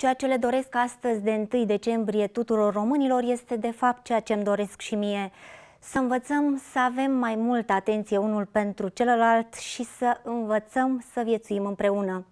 Ceea ce le doresc astăzi de 1 decembrie tuturor românilor este de fapt ceea ce îmi doresc și mie. Să învățăm să avem mai multă atenție unul pentru celălalt și să învățăm să viețuim împreună.